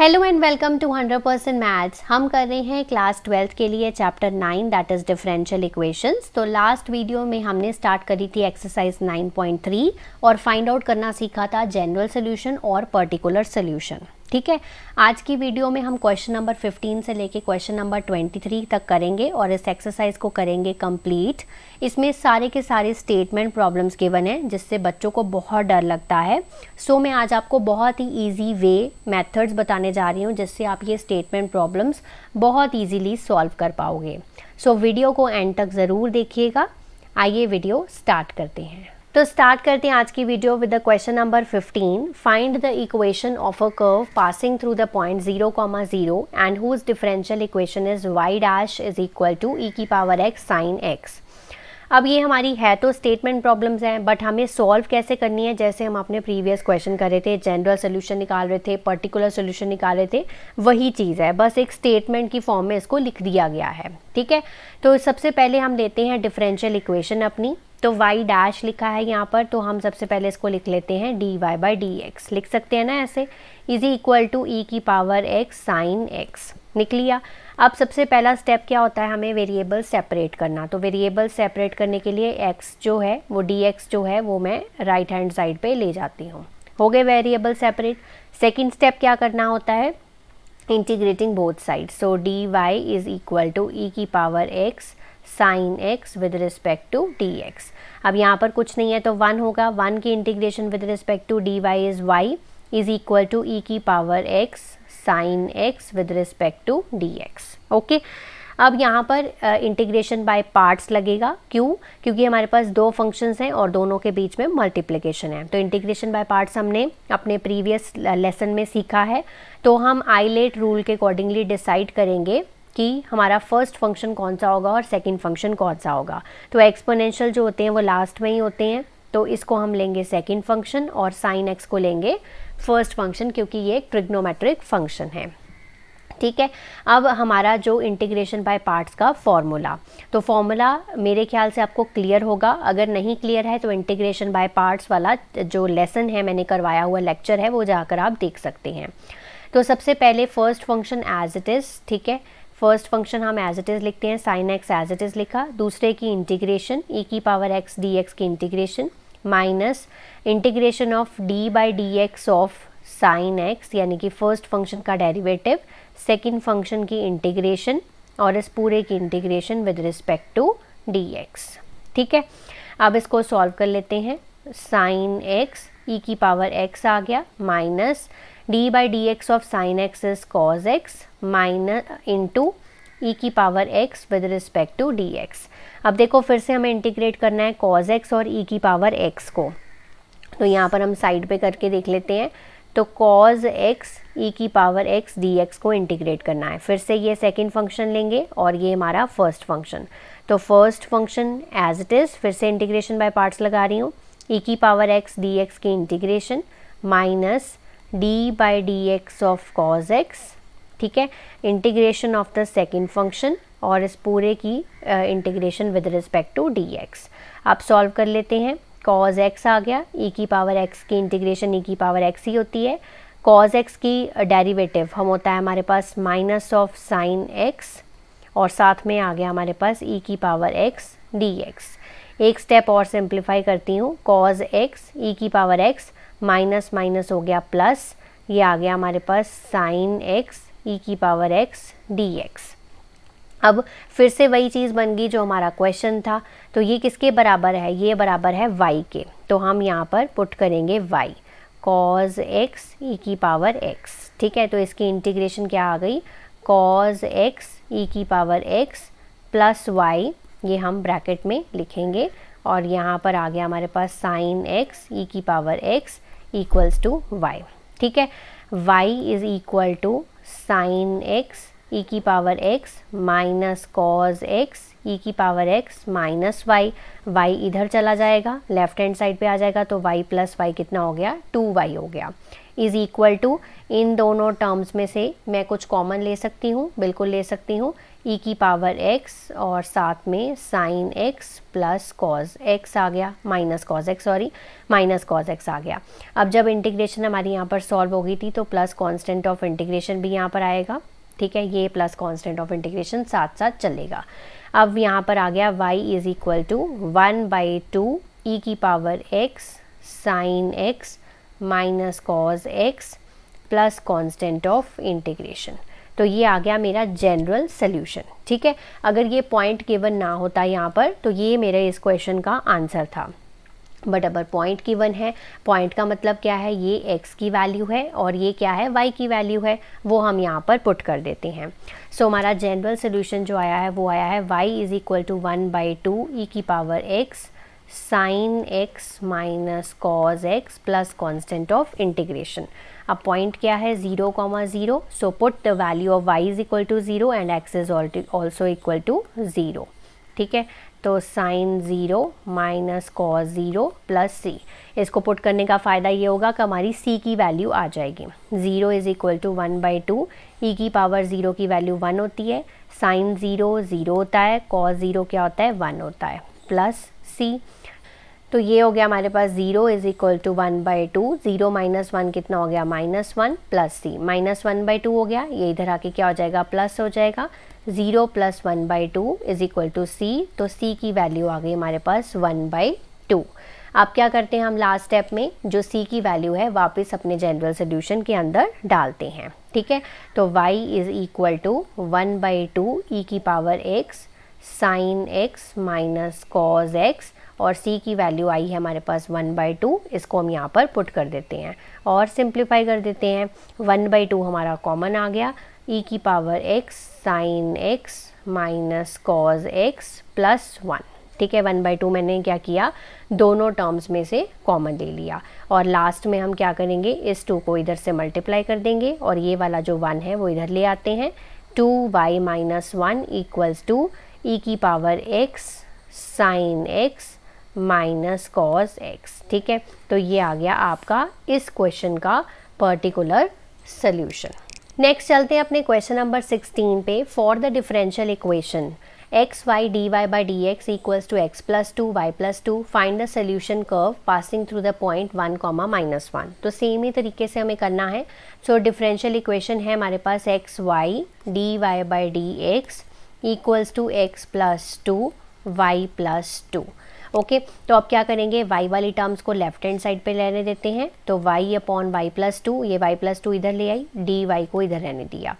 Hello and welcome to 100% percent maths हम कर रहे हैं क्लास ट्वेल्थ के लिए chapter nine that is differential equations तो लास्ट वीडियो में हमने स्टार्ट करी थी एक्सरसाइज 9.3 और फाइंड आउट करना सीखा था जनरल सोल्यूशन और पर्टिकुलर सोल्यूशन ठीक है आज की वीडियो में हम क्वेश्चन नंबर 15 से लेके क्वेश्चन नंबर 23 तक करेंगे और इस एक्सरसाइज को करेंगे कंप्लीट इसमें सारे के सारे स्टेटमेंट प्रॉब्लम्स गिवन हैं जिससे बच्चों को बहुत डर लगता है सो so, मैं आज आपको बहुत ही इजी वे मेथड्स बताने जा रही हूँ जिससे आप ये स्टेटमेंट प्रॉब्लम्स बहुत ईजीली सॉल्व कर पाओगे सो so, वीडियो को एंड तक ज़रूर देखिएगा आइए वीडियो स्टार्ट करते हैं तो स्टार्ट करते हैं आज की video with the question number 15 find the equation of a curve passing through the point zero comma zero and whose differential equation is y dash is equal to ई की power x sine x अब ये हमारी है तो statement problems हैं but हमें solve कैसे करनी है जैसे हम अपने प्रीवियस क्वेश्चन कर रहे थे जनरल सोल्यूशन निकाल रहे थे पर्टिकुलर सोल्यूशन निकाल रहे थे वही चीज़ है बस एक स्टेटमेंट की फॉर्म में इसको लिख दिया गया है ठीक है तो सबसे पहले हम लेते हैं डिफरेंशियल इक्वेशन अपनी तो y डैश लिखा है यहाँ पर तो हम सबसे पहले इसको लिख लेते हैं d Y by d x लिख सकते हैं ना ऐसे इज इक्वल टू ई की पावर एक्स साइन एक्स निकल लिया अब सबसे पहला स्टेप क्या होता है हमें वेरिएबल सेपरेट करना तो वेरिएबल सेपरेट करने के लिए एक्स जो है वो डी एक्स जो है वो मैं राइट हैंड साइड पे ले जाती हूँ हो गए वेरिएबल सेपरेट सेकेंड स्टेप क्या करना होता है integrating both side so D y is equal to ई की power x sine x with respect to d x अब यहाँ पर कुछ नहीं है तो वन होगा वन की integration with respect to d y is y is equal to ई की power x sine x with respect to d x okay अब यहाँ पर इंटीग्रेशन बाय पार्ट्स लगेगा क्यों क्योंकि हमारे पास दो फंक्शंस हैं और दोनों के बीच में मल्टीप्लिकेशन है तो इंटीग्रेशन बाय पार्ट्स हमने अपने प्रीवियस लेसन में सीखा है तो हम आईलेट रूल के अकॉर्डिंगली डिसाइड करेंगे कि हमारा फर्स्ट फंक्शन कौन सा होगा और सेकेंड फंक्शन कौन सा होगा तो एक्सपोनेंशियल जो होते हैं वो लास्ट में ही होते हैं तो इसको हम लेंगे सेकेंड फंक्शन और साइन एक्स को लेंगे फर्स्ट फंक्शन क्योंकि ये एक ट्रिग्नोमेट्रिक फंक्शन है ठीक है अब हमारा जो इंटीग्रेशन बाय पार्ट्स का फॉर्मूला तो फॉर्मूला मेरे ख्याल से आपको क्लियर होगा अगर नहीं क्लियर है तो इंटीग्रेशन बाय पार्ट्स वाला जो लेसन है मैंने करवाया हुआ लेक्चर है वो जाकर आप देख सकते हैं तो सबसे पहले first function as it is ठीक है फर्स्ट फंक्शन हम एज इट इज़ लिखते हैं sine x as it is लिखा दूसरे की इंटीग्रेशन ई e की पावर एक्स डी एक्स की integration minus integration of d by d x of sine x यानी कि फर्स्ट फंक्शन का डेरिवेटिव सेकेंड फंक्शन की इंटीग्रेशन और इस पूरे की integration with respect to d x ठीक है अब इसको सॉल्व कर लेते हैं साइन एक्स ई की पावर एक्स आ गया minus d by d x of sine x is cos x minus into e की power x with respect to d x अब देखो फिर से हमें इंटीग्रेट करना है कॉज एक्स और ई e की पावर एक्स को तो यहाँ पर हम साइड पे करके देख लेते हैं तो कॉज एक्स ई की पावर एक्स डी एक्स को इंटीग्रेट करना है फिर से ये सेकेंड फंक्शन लेंगे और ये हमारा फर्स्ट फंक्शन तो first function as it is फिर से इंटीग्रेशन बाय पार्ट्स लगा रही हूँ ई e की पावर एक्स डी एक्स की integration minus d by d x of cos x ठीक है integration of the second function और इस पूरे की integration with respect to d x आप सॉल्व कर लेते हैं कॉज एक्स आ गया ई e की पावर एक्स की इंटीग्रेशन ई e की पावर एक्स ही होती है कॉज एक्स की डेरिवेटिव हम होता है हमारे पास माइनस ऑफ साइन एक्स और साथ में आ गया हमारे पास ई e की पावर एक्स डी एक्स एक स्टेप और सिंप्लीफाई करती हूँ कॉज एक्स ई की पावर एक्स माइनस माइनस हो गया प्लस ये आ गया हमारे पास साइन एक्स ई e की पावर एक्स डी एक्स अब फिर से वही चीज़ बन गई जो हमारा क्वेश्चन था तो ये किसके बराबर है ये बराबर है y के तो हम यहाँ पर पुट करेंगे y cos x e की पावर x ठीक है तो इसकी इंटीग्रेशन क्या आ गई cos x e की पावर x प्लस y ये हम ब्रैकेट में लिखेंगे और यहाँ पर आ गया हमारे पास sin x e की power x equals to y ठीक है y is equal to sine x e की power x minus cos x e की power x minus y y इधर चला जाएगा लेफ्ट हैंड साइड पे आ जाएगा तो वाई प्लस वाई कितना हो गया टू वाई हो गया इज़ इक्वल टू इन दोनों टर्म्स में से मैं कुछ कॉमन ले सकती हूँ बिल्कुल ले सकती हूँ ई e की पावर एक्स और साथ में sine x plus cos x आ गया minus cos x sorry minus cos x आ गया अब जब इंटीग्रेशन हमारी यहाँ पर सॉल्व हो गई थी तो प्लस कॉन्स्टेंट ऑफ इंटीग्रेशन भी यहाँ पर आएगा ठीक है ये प्लस कॉन्स्टेंट ऑफ इंटीग्रेशन साथ साथ चलेगा अब यहाँ पर आ गया y is equal to one by two ई की power x sine x minus cos x plus constant of integration तो ये आ गया मेरा जनरल सोल्यूशन ठीक है अगर ये पॉइंट गिवन ना होता यहाँ पर तो ये मेरे इस क्वेश्चन का आंसर था बट अगर पॉइंट की वन है पॉइंट का मतलब क्या है ये x की वैल्यू है और ये क्या है y की वैल्यू है वो हम यहाँ पर पुट कर देते हैं सो so, हमारा जनरल सोल्यूशन जो आया है वो आया है y is equal to one by two ई की power x sine x minus cos x plus constant of integration अब पॉइंट क्या है zero comma zero so put the value of y is equal to zero and x is also equal to zero ठीक है तो sine zero minus cos zero plus c इसको put करने का फ़ायदा ये होगा कि हमारी सी की वैल्यू आ जाएगी zero is equal to one by two ई की पावर ज़ीरो की वैल्यू वन होती है साइन ज़ीरो ज़ीरो होता है कॉस ज़ीरो क्या होता है वन होता है प्लस सी तो ये हो गया हमारे पास zero is equal to one by two zero minus one कितना हो गया minus one plus c minus one by two हो गया ये इधर आके क्या हो जाएगा प्लस हो जाएगा zero plus one by two is equal to C तो सी की वैल्यू आ गई हमारे पास वन बाई टू अब क्या करते हैं हम लास्ट स्टेप में जो सी की वैल्यू है वापस अपने जनरल सोल्यूशन के अंदर डालते हैं ठीक है तो Y is equal to one by two ई की power x sine x minus cos x और सी की वैल्यू आई है हमारे पास वन बाई टू इसको हम यहाँ पर पुट कर देते हैं और सिंप्लीफाई कर देते हैं वन बाई टू हमारा कॉमन आ गया e की power x sine x minus cos x plus one ठीक है वन बाई टू मैंने क्या किया दोनों टर्म्स में से कॉमन ले लिया और लास्ट में हम क्या करेंगे इस टू को इधर से मल्टीप्लाई कर देंगे और ये वाला जो वन है वो इधर ले आते हैं two y minus one equals to ई की power x sine x minus cos x ठीक है तो ये आ गया आपका इस क्वेश्चन का पर्टिकुलर सोल्यूशन नेक्स्ट चलते हैं अपने क्वेश्चन नंबर 16 पे for the differential equation x y D Y by d x equals to x plus two y plus two find the solution curve passing through the point one comma minus one तो same ही तरीके से हमें करना है सो differential equation है हमारे पास x y D Y by d x equals to x plus two y plus two okay तो अब क्या करेंगे वाई वाली टर्म्स को लेफ्ट हैंड साइड पे रहने देते हैं तो y upon y plus two ये वाई प्लस टू इधर ले आई डी वाई को इधर रहने दिया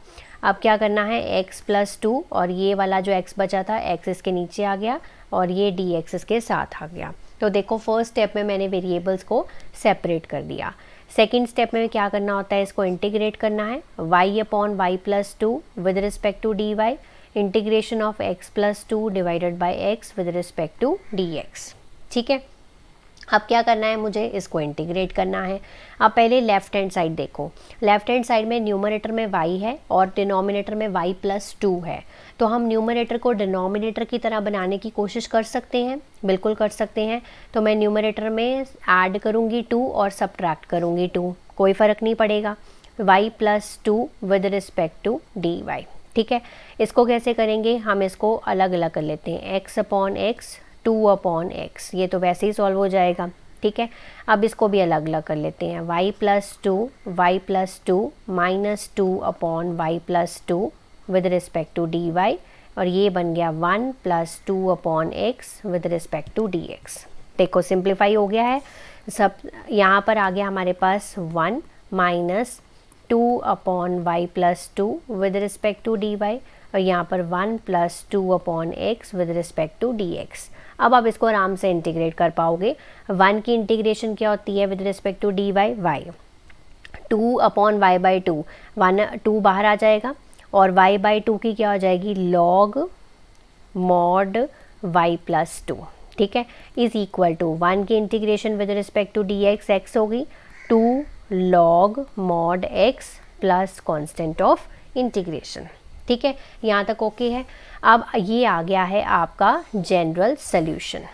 अब क्या करना है x प्लस टू और ये वाला जो x बचा था x इसके नीचे आ गया और ये डी एक्स इसके साथ आ गया तो देखो फर्स्ट स्टेप में मैंने वेरिएबल्स को सेपरेट कर दिया सेकेंड स्टेप में क्या करना होता है इसको इंटीग्रेट करना है y upon y plus two with respect to d y integration of x plus two divided by x with respect to d ठीक है अब क्या करना है मुझे इसको इंटीग्रेट करना है अब पहले लेफ्ट हैंड साइड देखो लेफ्ट हैंड साइड में न्यूमरेटर में y है और डिनोमिनेटर में y प्लस टू है तो हम न्यूमरेटर को डिनोमिनेटर की तरह बनाने की कोशिश कर सकते हैं बिल्कुल कर सकते हैं तो मैं न्यूमरेटर में ऐड करूँगी टू और सब्ट्रैक्ट करूँगी टू कोई फ़र्क नहीं पड़ेगा y plus two with respect to d y ठीक है इसको कैसे करेंगे हम इसको अलग अलग कर लेते हैं x upon x two upon x ये तो वैसे ही सॉल्व हो जाएगा ठीक है अब इसको भी अलग अलग कर लेते हैं y plus two y plus two minus two upon y plus two with respect to d y और ये बन गया one plus two upon x with respect to d x देखो सिंप्लीफाई हो गया है सब यहाँ पर आ गया हमारे पास one minus two upon y plus two with respect to d y और यहाँ पर one plus two upon x with respect to d x अब आप इसको आराम से इंटीग्रेट कर पाओगे वन की इंटीग्रेशन क्या होती है with respect to d y y two upon y by two one two बाहर आ जाएगा और वाई बाई टू की क्या हो जाएगी log mod y plus two ठीक है इज़ इक्वल टू वन की integration with respect to d x x होगी two log mod x plus constant of integration ठीक है यहाँ तक ओके है अब ये आ गया है आपका general solution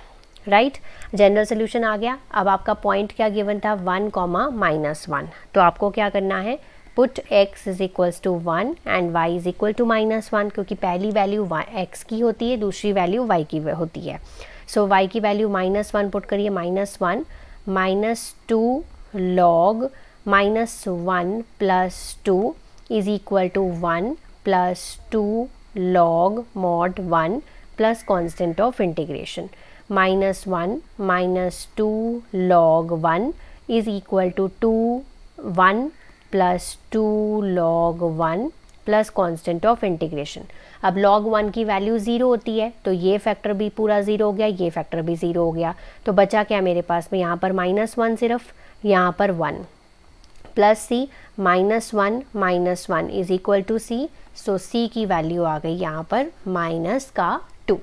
right general solution आ गया अब आपका पॉइंट क्या गिवन था वन कॉमा माइनस वन तो आपको क्या करना है put x is equals to one and y is equal to minus one क्योंकि पहली वैल्यू x की होती है दूसरी वैल्यू y की होती है सो so, y की वैल्यू माइनस वन पुट करिए minus one minus two log minus 1 plus 2 is equal to 1 plus 2 log mod 1 plus constant of integration minus 1 minus 2 log 1 is equal to 2 1 plus 2 log 1 plus constant of integration अब log one की value zero होती है तो ये factor भी पूरा zero हो गया ये फैक्टर भी ज़ीरो हो गया तो बचा क्या मेरे पास में यहाँ पर माइनस वन सिर्फ़ यहाँ पर one plus c minus one minus one is equal to c so c की वैल्यू आ गई यहाँ पर माइनस का टू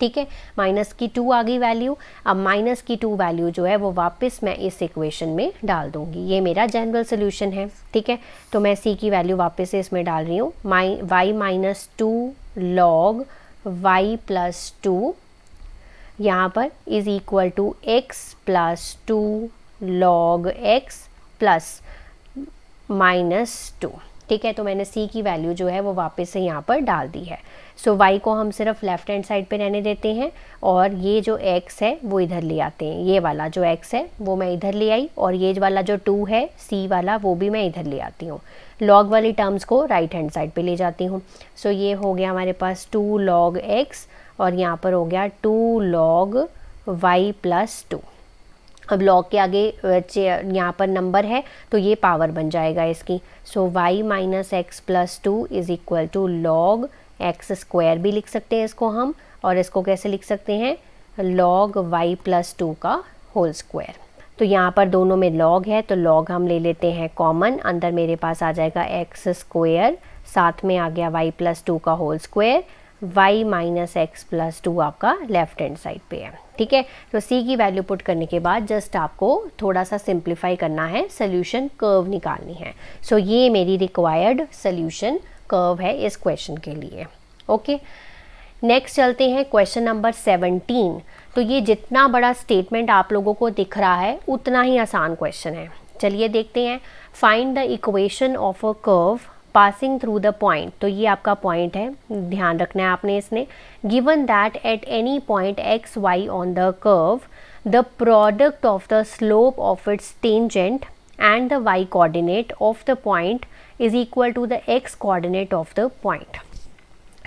ठीक है माइनस की टू आ गई वैल्यू अब माइनस की टू वैल्यू जो है वो वापस मैं इस इक्वेशन में डाल दूंगी ये मेरा जनरल सोल्यूशन है ठीक है तो मैं सी की वैल्यू वापस से इसमें डाल रही हूँ my y minus two log y plus two यहाँ पर is equal to x plus two log x plus minus two ठीक है तो मैंने सी की वैल्यू जो है वो वापस से यहाँ पर डाल दी है सो so, वाई को हम सिर्फ लेफ्ट हैंड साइड पे रहने देते हैं और ये जो एक्स है वो इधर ले आते हैं ये वाला जो एक्स है वो मैं इधर ले आई और ये वाला जो टू है सी वाला वो भी मैं इधर ले आती हूँ लॉग वाली टर्म्स को राइट हैंड साइड पे ले जाती हूँ सो so, ये हो गया हमारे पास टू लॉग एक्स और यहाँ पर हो गया two log y plus two अब लॉग के आगे यहाँ पर नंबर है तो ये पावर बन जाएगा इसकी so y minus x plus two is equal to log x square भी लिख सकते हैं इसको हम और इसको कैसे लिख सकते हैं लॉग वाई प्लस टू का होल स्क्वायर तो यहाँ पर दोनों में लॉग है तो लॉग हम ले लेते हैं कॉमन अंदर मेरे पास आ जाएगा एक्स स्क्वायर साथ में आ गया वाई प्लस टू का whole square y minus x plus two आपका लेफ्ट हैंड साइड पे है ठीक है तो c की वैल्यू पुट करने के बाद जस्ट आपको थोड़ा सा सिंप्लीफाई करना है सोल्यूशन कर्व निकालनी है सो so, ये मेरी रिक्वायर्ड सोल्यूशन कर्व है इस क्वेश्चन के लिए ओके नेक्स्ट चलते हैं क्वेश्चन नंबर सेवनटीन तो ये जितना बड़ा स्टेटमेंट आप लोगों को दिख रहा है उतना ही आसान क्वेश्चन है चलिए देखते हैं find the equation of a curve passing through the point तो ये आपका पॉइंट है ध्यान रखना है आपने इसने given that at any point x y on the curve the product of the slope of its tangent and the y coordinate of the point is equal to the x coordinate of the point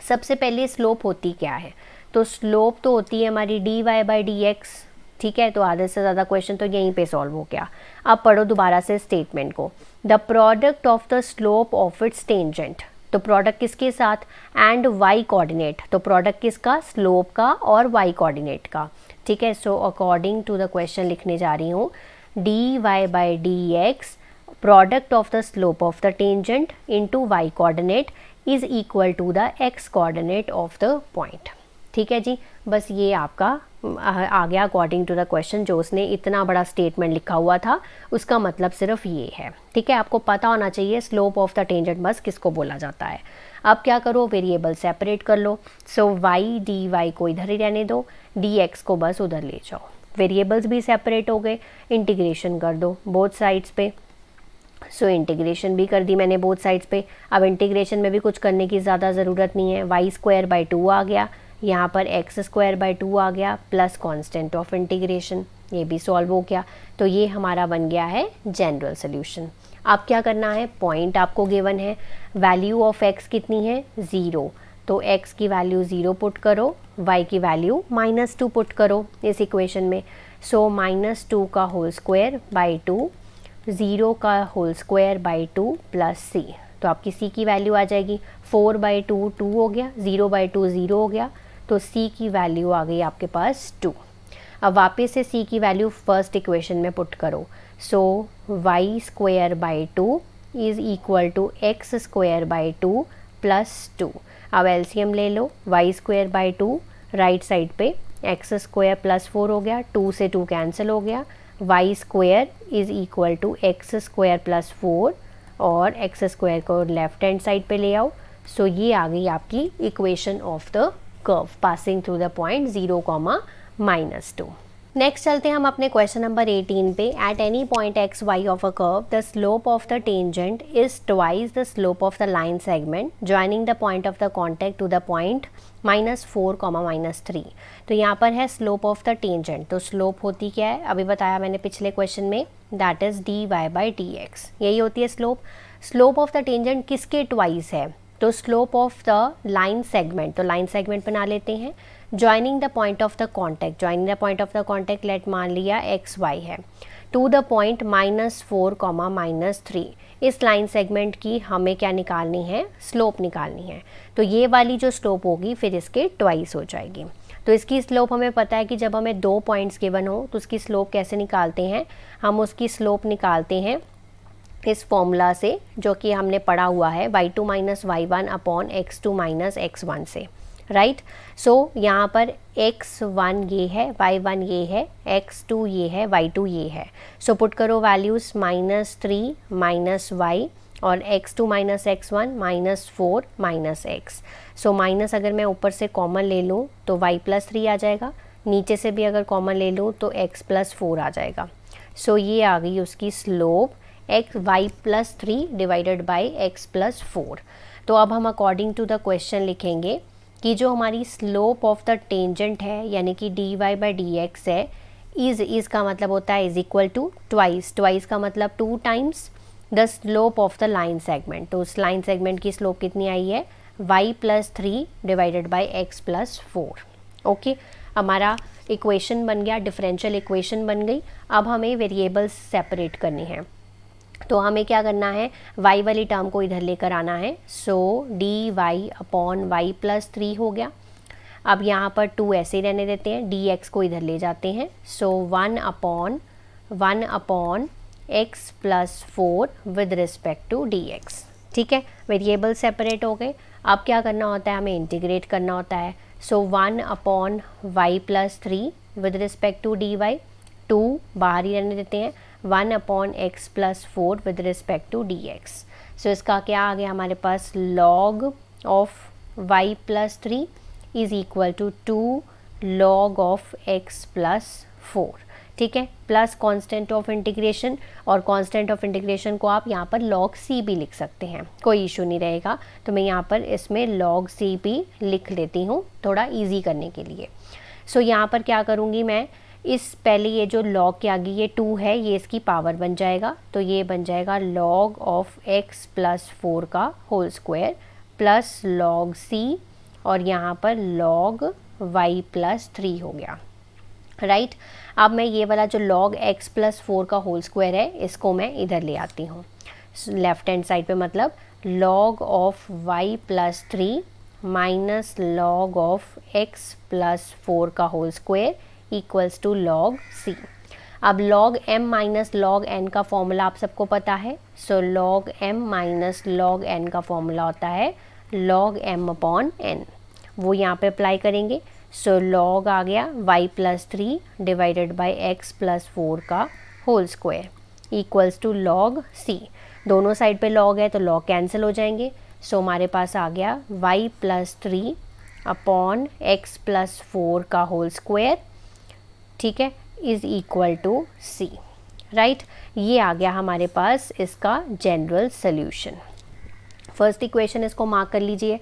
सबसे पहले slope होती क्या है तो slope तो होती है हमारी d Y by d x ठीक है तो आधे से ज़्यादा क्वेश्चन तो यहीं पे सॉल्व हो गया अब पढ़ो दोबारा से स्टेटमेंट को the product of the slope of its tangent तो प्रोडक्ट किसके साथ एंड वाई कोऑर्डिनेट तो प्रोडक्ट किसका स्लोप का और वाई कोऑर्डिनेट का ठीक है so according to the question लिखने जा रही हूँ d Y by d x product of the slope of the tangent into y coordinate is equal to the x coordinate of the point ठीक है जी बस ये आपका आ गया अकॉर्डिंग टू द क्वेश्चन जो उसने इतना बड़ा स्टेटमेंट लिखा हुआ था उसका मतलब सिर्फ ये है ठीक है आपको पता होना चाहिए स्लोप ऑफ द टेंजेंट बस किसको बोला जाता है अब क्या करो वेरिएबल सेपरेट कर लो सो वाई डी वाई को इधर ही रहने दो डी एक्स को बस उधर ले जाओ वेरिएबल्स भी सेपरेट हो गए इंटीग्रेशन कर दो बोथ साइड्स पे सो so, इंटीग्रेशन भी कर दी मैंने बोथ साइड्स पे अब इंटीग्रेशन में भी कुछ करने की ज़्यादा ज़रूरत नहीं है वाई स्क्वायर बाई टू आ गया यहाँ पर एक्स स्क्वायर बाई टू आ गया प्लस कांस्टेंट ऑफ इंटीग्रेशन ये भी सॉल्व हो गया तो ये हमारा बन गया है जनरल सोल्यूशन अब क्या करना है पॉइंट आपको गिवन है वैल्यू ऑफ एक्स कितनी है ज़ीरो तो x की वैल्यू ज़ीरो पुट करो y की वैल्यू माइनस टू पुट करो इस इक्वेशन में सो माइनस टू का whole square by two zero का whole square by two plus c तो आपकी c की वैल्यू आ जाएगी फोर बाई टू टू हो गया ज़ीरो बाई टू ज़ीरो हो गया तो सी की वैल्यू आ गई आपके पास टू अब वापस से सी की वैल्यू फर्स्ट इक्वेशन में पुट करो so Y square by two is equal to X square by two plus two अब एल्सीयम ले लो Y square by two right side पे एक्स स्क्वायर प्लस फोर हो गया टू से टू कैंसिल हो गया Y square is equal to X square plus four और एक्स स्क्वायर को लेफ्ट हैंड साइड पे ले आओ सो so ये आ गई आपकी equation of the curve passing through the point 0 comma minus 2. Next चलते हैं हम अपने क्वेश्चन नंबर 18 पे at any point x y of a curve the slope of the tangent is twice the slope of the line segment joining the point of the contact to the point minus four comma minus three तो यहाँ पर है slope of the tangent तो slope होती क्या है अभी बताया मैंने पिछले क्वेश्चन में that is d Y by d x यही होती है slope slope of the tangent किसके ट्वाइस है तो slope of the line segment तो लाइन सेगमेंट बना लेते हैं joining the point of the contact joining the point of the contact let मान लिया एक्स वाई है to the point minus four comma minus three इस लाइन सेगमेंट की हमें क्या निकालनी है स्लोप निकालनी है तो ये वाली जो स्लोप होगी फिर इसके ट्वाइस हो जाएगी तो इसकी स्लोप हमें पता है कि जब हमें दो पॉइंट्स गिवन हो तो उसकी स्लोप कैसे निकालते हैं हम उसकी स्लोप निकालते हैं इस फॉर्मूला से जो कि हमने पढ़ा हुआ है y two minus y one upon x two minus x one से राइट सो so, यहाँ पर एक्स वन ये है वाई वन ये है एक्स टू ये है वाई टू ये है सो so, पुट करो values minus three minus y और x2 two minus x one minus four minus x so minus अगर मैं ऊपर से कॉमन ले लूँ तो y प्लस थ्री आ जाएगा नीचे से भी अगर कॉमन ले लूँ तो x प्लस फोर आ जाएगा सो so, ये आ गई उसकी slope x y plus three divided by x plus four तो अब हम अकॉर्डिंग टू द क्वेश्चन लिखेंगे कि जो हमारी स्लोप ऑफ द टेंजेंट है यानी कि D Y by d x है इज इज का मतलब होता है is equal to twice twice का मतलब two times the slope of the line segment तो उस लाइन सेगमेंट की स्लोप कितनी आई है y plus three divided by x plus four okay हमारा इक्वेशन बन गया डिफरेंशियल इक्वेशन बन गई अब हमें वेरिएबल्स सेपरेट करनी है तो हमें क्या करना है y वाली टर्म को इधर लेकर आना है so D y upon y plus three हो गया अब यहाँ पर टू ऐसे रहने देते हैं डी एक्स को इधर ले जाते हैं so one upon one upon x plus four with respect to d x ठीक है वेरिएबल सेपरेट हो गए अब क्या करना होता है हमें इंटीग्रेट करना होता है so one upon y plus three with respect to d y two बाहर ही रहने देते हैं one upon x plus four with respect to d x so इसका क्या आ गया हमारे पास log of y plus three is equal to two log of x plus four ठीक है प्लस कांस्टेंट ऑफ इंटीग्रेशन और कांस्टेंट ऑफ इंटीग्रेशन को आप यहाँ पर लॉग सी भी लिख सकते हैं कोई इशू नहीं रहेगा तो मैं यहाँ पर इसमें लॉग सी भी लिख लेती हूँ थोड़ा इजी करने के लिए सो so, यहाँ पर क्या करूँगी मैं इस पहले ये जो लॉग के आगे ये टू है ये इसकी पावर बन जाएगा तो ये बन जाएगा log of x plus four का whole square plus log c और यहाँ पर लॉग वाई प्लस थ्री हो गया राइट right? अब मैं ये वाला जो लॉग एक्स प्लस फोर का होल स्क्वायर है इसको मैं इधर ले आती हूँ लेफ्ट हैंड साइड पे मतलब log of y plus three minus log of x plus four का whole square equals to log c अब log M minus log N का फॉर्मूला आप सबको पता है so log M minus log N का फॉर्मूला होता है लॉग एम अपॉन एन वो यहाँ पे अप्लाई करेंगे सो लॉग आ गया y plus three divided by x plus four का whole square equals to log c दोनों साइड पे लॉग है तो लॉग कैंसिल हो जाएंगे सो so, हमारे पास आ गया y plus three upon x plus four का होल स्क्वायर ठीक है is equal to c right ये आ गया हमारे पास इसका जनरल सोल्यूशन फर्स्ट इक्वेशन इसको मार्क कर लीजिए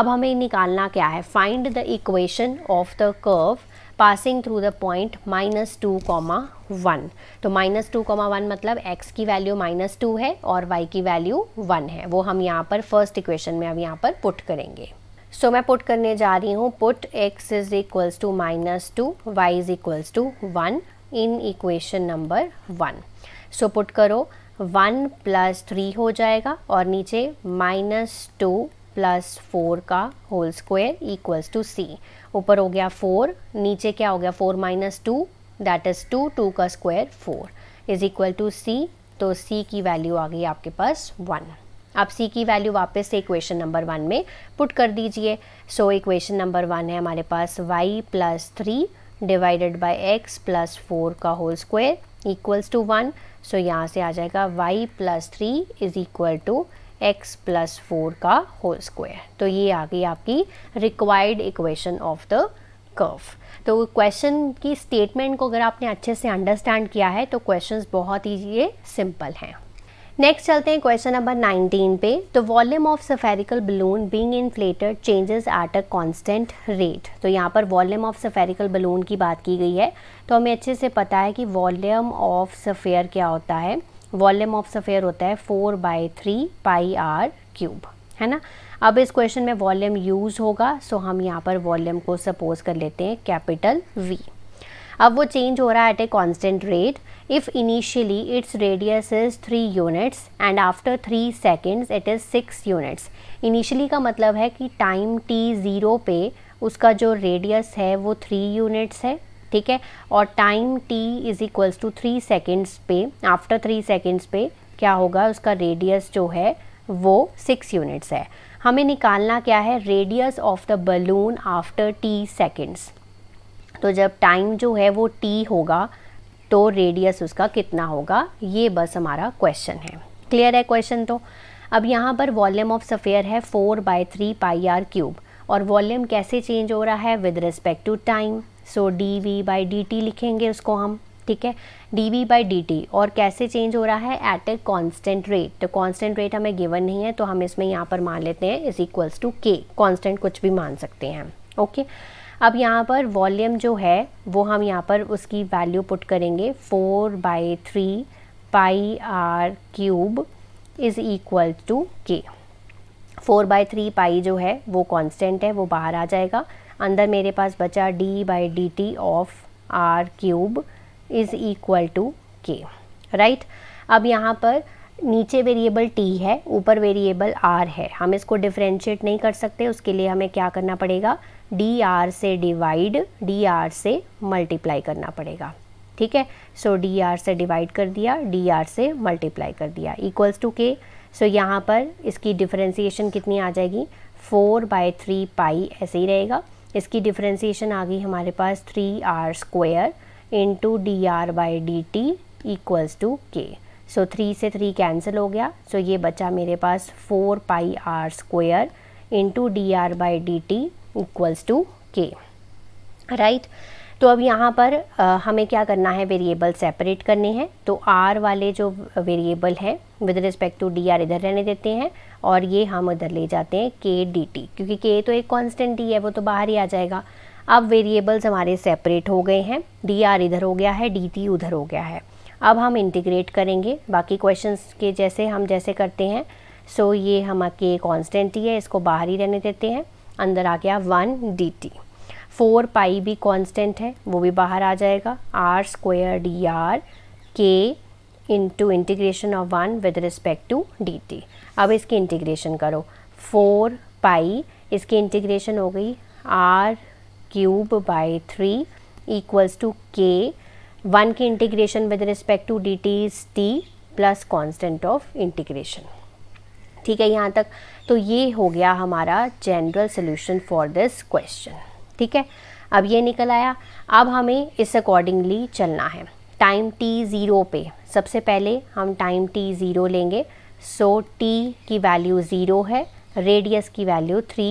अब हमें निकालना क्या है find the equation of the curve passing through the point minus two comma one तो माइनस टू कॉमा वन मतलब x की वैल्यू माइनस टू है और y की वैल्यू वन है वो हम यहाँ पर फर्स्ट इक्वेशन में अब यहाँ पर पुट करेंगे सो so, मैं पुट करने जा रही हूँ put x is equals to minus two Y is equals to one in equation number one so put करो वन प्लस थ्री हो जाएगा और नीचे माइनस टू प्लस फोर का whole square equals to C ऊपर हो गया फोर नीचे क्या हो गया four minus two that is two two का square four is equal to C तो सी की वैल्यू आ गई आपके पास वन आप सी की वैल्यू वापस से इक्वेशन नंबर वन में पुट कर दीजिए सो इक्वेशन नंबर वन है हमारे पास y plus three divided by x plus four का whole square equals to one so यहाँ से आ जाएगा y plus three is equal to x plus four का होल स्क्वायर तो ये आ गई आपकी required equation of the curve तो क्वेश्चन की स्टेटमेंट को अगर आपने अच्छे से अंडरस्टैंड किया है तो क्वेश्चंस बहुत ही ये सिंपल हैं नेक्स्ट चलते हैं क्वेश्चन नंबर 19 पे the volume of spherical balloon being inflated changes at a constant rate तो यहाँ पर वॉल्यूम ऑफ सफेरिकल बलून की बात की गई है तो हमें अच्छे से पता है कि वॉल्यूम ऑफ सफेयर क्या होता है वॉल्यूम ऑफ सफेयर होता है four by three pi r cube है ना अब इस क्वेश्चन में वॉल्यूम यूज़ होगा सो हम यहाँ पर वॉल्यूम को सपोज कर लेते हैं कैपिटल वी अब वो चेंज हो रहा है at a constant rate if initially its radius is three units and after three seconds it is six units. Initially का मतलब है कि time t ज़ीरो पे उसका जो radius है वो थ्री units है ठीक है और time t is equals to three seconds पे आफ्टर थ्री सेकेंड्स पे क्या होगा उसका रेडियस जो है वो सिक्स यूनिट्स है हमें निकालना क्या है radius of the balloon after t seconds तो जब टाइम जो है वो टी होगा तो रेडियस उसका कितना होगा ये बस हमारा क्वेश्चन है क्लियर है क्वेश्चन तो अब यहाँ पर वॉल्यूम ऑफ सफ़ेयर है four by three pi r cube और वॉल्यूम कैसे चेंज हो रहा है with respect to time so d v by D t लिखेंगे उसको हम ठीक है d v by D t और कैसे चेंज हो रहा है एट ए कॉन्स्टेंट रेट तो कॉन्स्टेंट रेट हमें गिवन नहीं है तो हम इसमें यहाँ पर मान लेते हैं is equals to k constant कुछ भी मान सकते हैं ओके okay? अब यहाँ पर वॉल्यूम जो है वो हम यहाँ पर उसकी वैल्यू पुट करेंगे four by three pi r cube is equal to k four by three pi जो है वो कांस्टेंट है वो बाहर आ जाएगा अंदर मेरे पास बचा d by D t of r cube is equal to k right अब यहाँ पर नीचे वेरिएबल टी है ऊपर वेरिएबल आर है हम इसको डिफ्रेंशिएट नहीं कर सकते उसके लिए हमें क्या करना पड़ेगा डी आर से डिवाइड डी आर से मल्टीप्लाई करना पड़ेगा ठीक है सो डी आर से डिवाइड कर दिया डी आर से मल्टीप्लाई कर दिया इक्वल्स टू के सो यहाँ पर इसकी डिफ्रेंसीशन कितनी आ जाएगी फोर बाई थ्री पाई ऐसे ही रहेगा इसकी डिफ्रेंसीशन आ गई हमारे पास three r square into d r by D t equals to k so three से थ्री कैंसिल हो गया सो so ये बचा मेरे पास four pi r square into d r by D t equals to k right तो अब यहाँ पर आ, हमें क्या करना है वेरिएबल सेपरेट करने हैं तो आर वाले जो वेरिएबल हैं with respect to d r इधर रहने देते हैं और ये हम उधर ले जाते हैं के डी टी क्योंकि के तो एक कांस्टेंट डी है वो तो बाहर ही आ जाएगा अब वेरिएबल्स हमारे सेपरेट हो गए हैं डी आर इधर हो गया है डी टी उधर हो गया है अब हम इंटीग्रेट करेंगे बाकी क्वेश्चन के जैसे हम जैसे करते हैं सो so ये हम के कॉन्स्टेंट ही है इसको बाहर ही रहने देते हैं अंदर आ गया one d t four pi भी कांस्टेंट है वो भी बाहर आ जाएगा r square d r k into integration of one with respect to D t अब इसकी इंटीग्रेशन करो फोर पाई इसकी इंटीग्रेशन हो गई r cube by three equals to k one की integration with respect to D t is t plus constant of integration ठीक है यहाँ तक तो ये हो गया हमारा general solution for this question ठीक है अब ये निकल आया अब हमें इस अकॉर्डिंगली चलना है टाइम टी ज़ीरो पे सबसे पहले हम टाइम टी ज़ीरो लेंगे सो टी की वैल्यू ज़ीरो है रेडियस की वैल्यू थ्री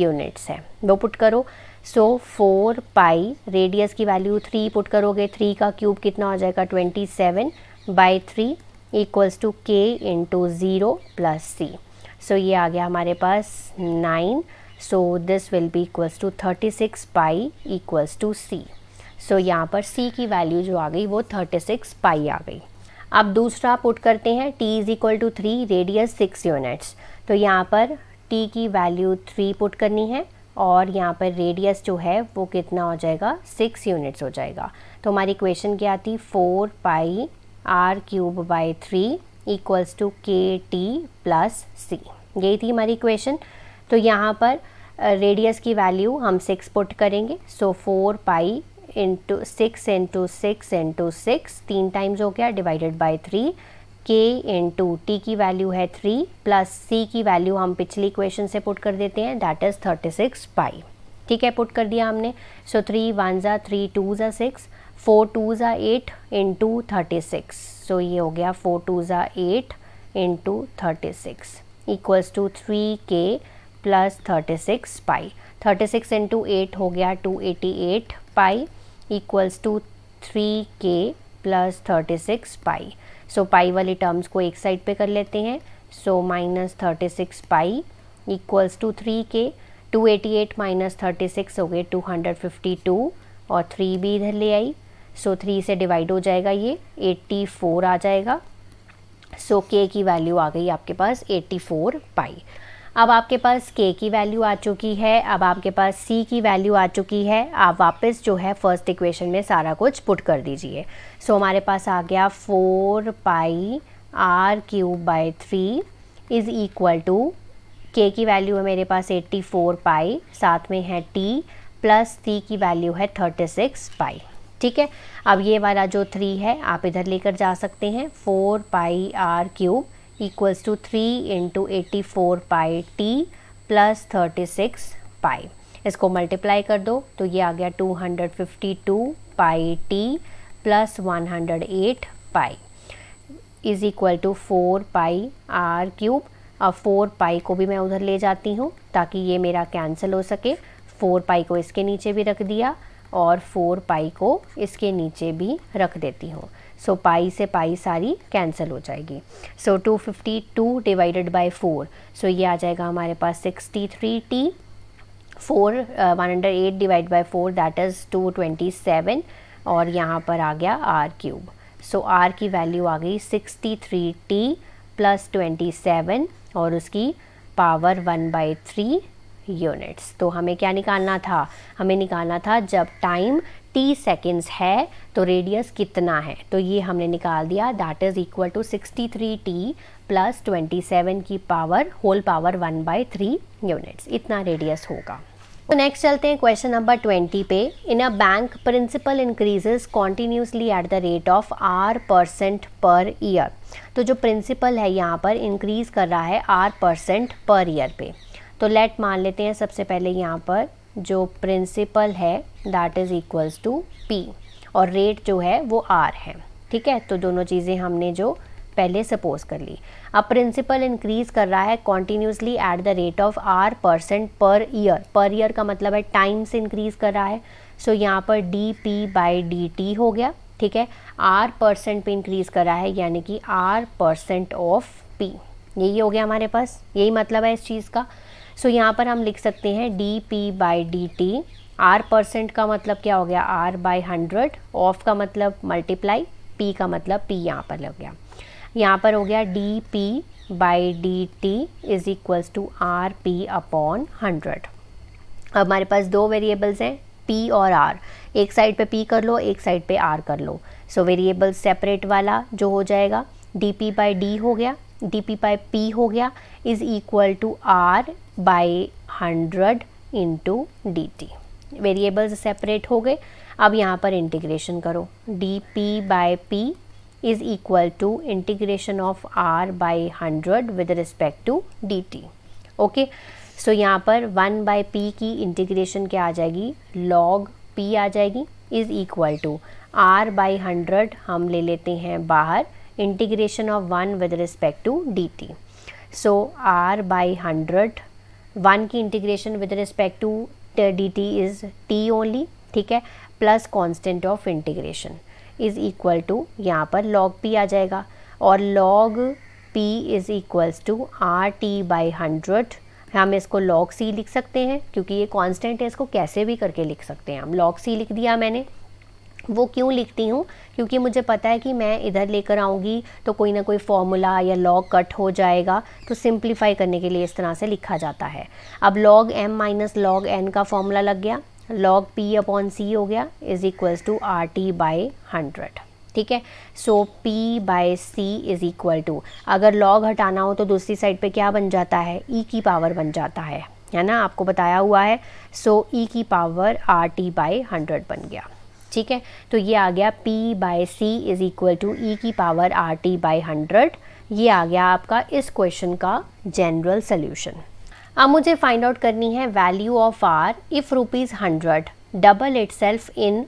यूनिट्स है वो पुट करो सो फोर पाई रेडियस की वैल्यू थ्री पुट करोगे थ्री का क्यूब कितना हो जाएगा twenty seven by three equals to के into zero plus c so ये आ गया हमारे पास nine so this will be equals to thirty six pi equals to c so यहाँ पर सी की वैल्यू जो आ गई वो थर्टी सिक्स पाई आ गई अब दूसरा पुट करते हैं t is equal to three radius six units तो यहाँ पर टी की वैल्यू थ्री पुट करनी है और यहाँ पर रेडियस जो है वो कितना हो जाएगा सिक्स यूनिट्स हो जाएगा तो हमारी क्वेश्चन क्या आती four pi r cube by three equals to के टी प्लस सी यही थी हमारी इक्वेशन तो यहाँ पर रेडियस की वैल्यू हम सिक्स पुट करेंगे so four pi into six into six into six तीन टाइम्स हो गया divided by three k into t की वैल्यू है थ्री प्लस सी की वैल्यू हम पिछली इक्वेशन से पुट कर देते हैं that is thirty six pi ठीक है पुट कर दिया हमने सो थ्री वन ज़ा थ्री टू ज़ा सिक्स फोर टू ज़ा eight into thirty six so ये हो गया फोर टू ज़ा eight into thirty six equals to three k plus thirty six pi thirty six into eight हो गया two eighty eight pi equals to three k plus thirty six pi so pi वाली terms को एक side पे कर लेते हैं so minus thirty six pi equals to three k two eighty eight minus thirty six हो गए two hundred fifty two और थ्री भी इधर ले आई सो थ्री से डिवाइड हो जाएगा ये एट्टी फोर आ जाएगा सो so, के की वैल्यू आ गई आपके पास एट्टी फोर पाई अब आपके पास के की वैल्यू आ चुकी है अब आपके पास सी की वैल्यू आ चुकी है आप वापस जो है फर्स्ट इक्वेशन में सारा कुछ पुट कर दीजिए सो so, हमारे पास आ गया four pi r cube by three is equal to k की वैल्यू है मेरे पास एट्टी फोर पाई साथ में है टी प्लस सी की वैल्यू है थर्टी सिक्स पाई ठीक है अब ये वाला जो थ्री है आप इधर लेकर जा सकते हैं four pi r cube equals to three into eighty four pi t plus thirty six pi इसको मल्टीप्लाई कर दो तो ये आ गया two hundred fifty two pi t plus one hundred eight pi is equal to four pi r cube अब four pi को भी मैं उधर ले जाती हूँ ताकि ये मेरा कैंसिल हो सके फोर पाई को इसके नीचे भी रख दिया और फोर पाई को इसके नीचे भी रख देती हूँ सो so, पाई से पाई सारी कैंसिल हो जाएगी so two fifty two divided by four so ये आ जाएगा हमारे पास sixty three t four one hundred eight divide by four that is to twenty seven और यहाँ पर आ गया आर क्यूब सो आर की वैल्यू आ गई sixty three t plus twenty seven और उसकी power one by three units तो हमें क्या निकालना था हमें निकालना था जब टाइम टी सेकेंड्स है तो रेडियस कितना है तो ये हमने निकाल दिया that is equal to sixty three t plus twenty seven की power whole power one by three units इतना रेडियस होगा तो नेक्स्ट चलते हैं क्वेश्चन नंबर ट्वेंटी पे in a bank principal increases continuously at the rate of r percent per year तो जो principal है यहाँ पर इंक्रीज़ कर रहा है आर परसेंट पर ईयर पे तो लेट मान लेते हैं सबसे पहले यहाँ पर जो प्रिंसिपल है that is equals to p और रेट जो है वो आर है ठीक है तो दोनों चीज़ें हमने जो पहले सपोज कर ली अब प्रिंसिपल इंक्रीज कर रहा है continuously at the rate of r percent per year per year का मतलब है टाइम से इंक्रीज कर रहा है सो so, यहाँ पर d P by D t हो गया ठीक है आर परसेंट पे इंक्रीज कर रहा है यानी कि आर परसेंट ऑफ पी यही हो गया हमारे पास यही मतलब है इस चीज़ का सो so, यहाँ पर हम लिख सकते हैं d P by D t r percent का मतलब क्या हो गया आर बाई हंड्रेड ऑफ का मतलब मल्टीप्लाई पी का मतलब पी यहाँ पर लग गया यहाँ पर हो गया d P by D T is equals to r p upon hundred अब हमारे पास दो वेरिएबल्स हैं पी और आर एक साइड पे पी कर लो एक साइड पे आर कर लो सो वेरिएबल सेपरेट वाला जो हो जाएगा डी पी बाई डी हो गया डी पी बाई पी हो गया is equal to are by hundred into D t variables separate हो गए अब यहाँ पर इंटीग्रेशन करो d P by p is equal to integration of r by hundred with respect to D t okay so यहाँ पर one by P की integration क्या आ जाएगी लॉग पी आ जाएगी is equal to are by hundred हम ले लेते हैं बाहर integration of one with with to D T so r by 100 one की integration with respect to D T is t only ठीक है plus constant of integration is equal to यहाँ पर लॉग पी आ जाएगा और log p is equals to r t by hundred हम इसको लॉग सी लिख सकते हैं क्योंकि ये कांस्टेंट है इसको कैसे भी करके लिख सकते हैं हम लॉग सी लिख दिया मैंने वो क्यों लिखती हूँ क्योंकि मुझे पता है कि मैं इधर लेकर आऊँगी तो कोई ना कोई फॉर्मूला या लॉग कट हो जाएगा तो सिंप्लीफाई करने के लिए इस तरह से लिखा जाता है अब log M minus log N का फॉर्मूला लग गया लॉग पी अपॉन सी हो गया is equals to r t by hundred ठीक है so p by C is equal to अगर लॉग हटाना हो तो दूसरी साइड पे क्या बन जाता है ई e की पावर बन जाता है है ना आपको बताया हुआ है सो so, ई e की power r t by hundred बन गया ठीक है तो ये आ गया P by C is equal to ई की power r t by hundred ये आ गया आपका इस क्वेश्चन का जनरल सोल्यूशन अब मुझे फाइंड आउट करनी है value of r if rupees hundred double itself in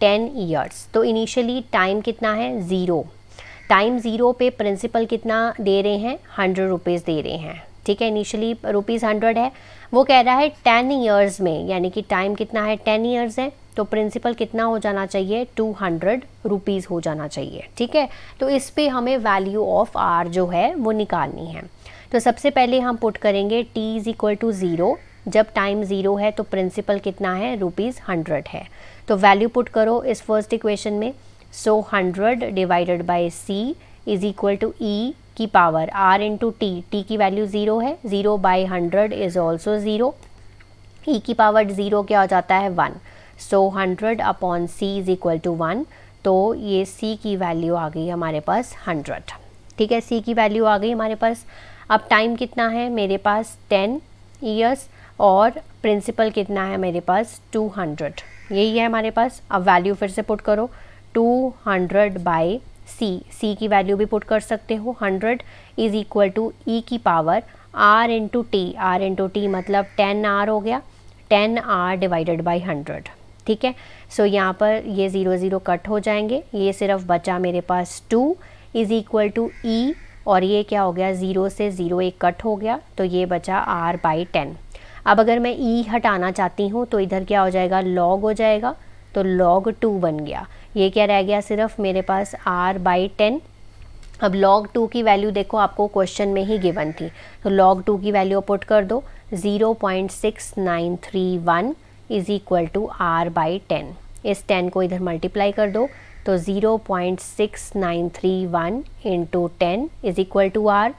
ten years तो इनिशियली टाइम कितना है ज़ीरो टाइम ज़ीरो पे प्रिंसिपल कितना दे रहे हैं हंड्रेड रुपीज़ दे रहे हैं ठीक है इनिशियली रुपीज़ हंड्रेड है वो कह रहा है टेन ईयर्स में यानी कि टाइम कितना है टेन ईयर्स है तो प्रिंसिपल कितना हो जाना चाहिए टू हंड्रेड रुपीज़ हो जाना चाहिए ठीक है तो इस पे हमें वैल्यू ऑफ आर जो है वो निकालनी है तो सबसे पहले हम पुट करेंगे T is equal to zero जब टाइम ज़ीरो है तो प्रिंसिपल कितना है रुपीज़ हंड्रेड है तो वैल्यू पुट करो इस फर्स्ट इक्वेशन में so hundred divided by C is equal to ई की power R into T T की वैल्यू ज़ीरो है zero by hundred is also zero E की पावर ज़ीरो क्या हो जाता है one so hundred upon C is equal to one तो ये सी की वैल्यू आ गई हमारे पास हंड्रेड ठीक है सी की वैल्यू आ गई हमारे पास अब टाइम कितना है मेरे पास टेन ईयर्स और प्रिंसिपल कितना है मेरे पास टू हंड्रेड यही है हमारे पास अब वैल्यू फिर से पुट करो two hundred by C C की वैल्यू भी पुट कर सकते हो हंड्रेड इज़ इक्वल टू ई की power R into T R into T मतलब टेन आर हो गया ten R divided by hundred ठीक है सो so, यहाँ पर ये ज़ीरो ज़ीरो कट हो जाएंगे ये सिर्फ बचा मेरे पास two is equal to E और ये क्या हो गया ज़ीरो से ज़ीरो एक कट हो गया तो ये बचा आर बाई टेन अब अगर मैं ई e हटाना चाहती हूँ तो इधर क्या हो जाएगा लॉग हो जाएगा तो लॉग टू बन गया ये क्या रह गया सिर्फ मेरे पास आर बाई टेन अब लॉग टू की वैल्यू देखो आपको क्वेश्चन में ही गिवन थी तो लॉग टू की वैल्यू पुट कर दो zero point six nine three one is equal to are by ten इस टेन को इधर मल्टीप्लाई कर दो तो zero point six nine three one into ten is equal to R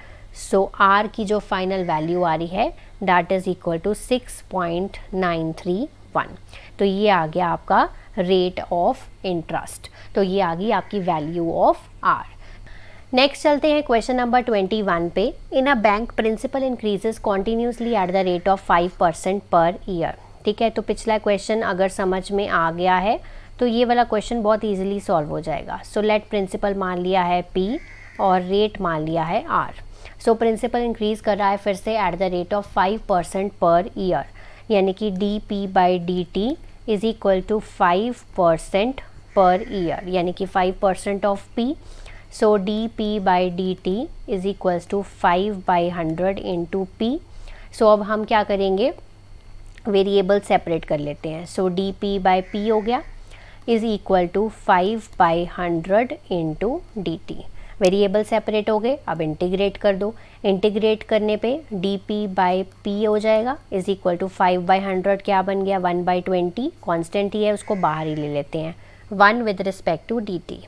so are की जो फाइनल वैल्यू आ रही है that is equal to six point nine three one तो ये आ गया आपका रेट ऑफ इंटरेस्ट तो ये आ गई आपकी वैल्यू ऑफ आर नेक्स्ट चलते हैं क्वेश्चन नंबर ट्वेंटी वन पे in a bank principal increases continuously at the rate of five percent per year ठीक है तो पिछला क्वेश्चन अगर समझ में आ गया है तो ये वाला क्वेश्चन बहुत इजीली सॉल्व हो जाएगा सो लेट प्रिंसिपल मान लिया है पी और रेट मान लिया है आर सो प्रिंसिपल इंक्रीज़ कर रहा है फिर से at the rate of five percent per year यानी कि D P by D T is equal to five percent per year यानी कि five percent of P so D P by D T is equal to five by hundred into P so अब हम क्या करेंगे variable separate कर लेते हैं so D P by P हो गया is equal to five by hundred into D T variable separate हो गए अब इंटीग्रेट कर दो इंटीग्रेट करने पे डी पी बाई पी हो जाएगा is equal to five by hundred क्या बन गया वन बाई ट्वेंटी कॉन्स्टेंट ही है उसको बाहर ही ले लेते हैं one with respect to D T